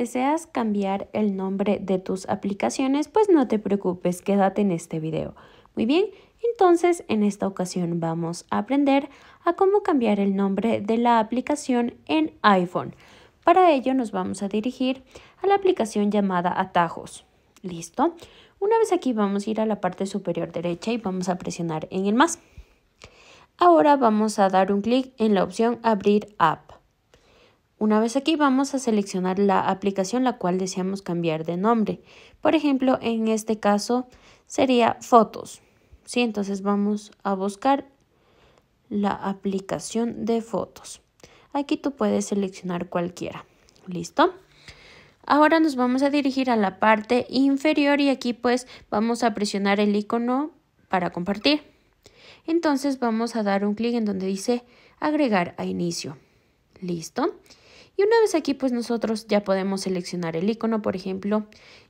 deseas cambiar el nombre de tus aplicaciones, pues no te preocupes, quédate en este video. Muy bien, entonces en esta ocasión vamos a aprender a cómo cambiar el nombre de la aplicación en iPhone. Para ello nos vamos a dirigir a la aplicación llamada Atajos. ¿Listo? Una vez aquí vamos a ir a la parte superior derecha y vamos a presionar en el más. Ahora vamos a dar un clic en la opción Abrir App. Una vez aquí vamos a seleccionar la aplicación la cual deseamos cambiar de nombre. Por ejemplo, en este caso sería fotos. ¿sí? Entonces vamos a buscar la aplicación de fotos. Aquí tú puedes seleccionar cualquiera. ¿Listo? Ahora nos vamos a dirigir a la parte inferior y aquí pues vamos a presionar el icono para compartir. Entonces vamos a dar un clic en donde dice agregar a inicio. ¿Listo? Y una vez aquí, pues nosotros ya podemos seleccionar el icono, por ejemplo,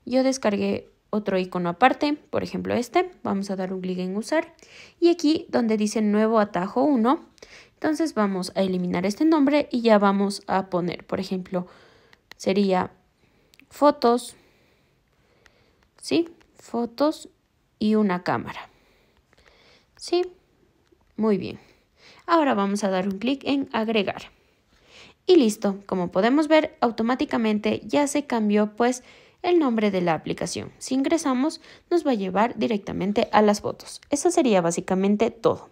yo descargué otro icono aparte, por ejemplo este, vamos a dar un clic en usar y aquí donde dice nuevo atajo 1, entonces vamos a eliminar este nombre y ya vamos a poner, por ejemplo, sería fotos, ¿sí? Fotos y una cámara, ¿sí? Muy bien. Ahora vamos a dar un clic en agregar. Y listo, como podemos ver, automáticamente ya se cambió pues el nombre de la aplicación. Si ingresamos, nos va a llevar directamente a las fotos. Eso sería básicamente todo.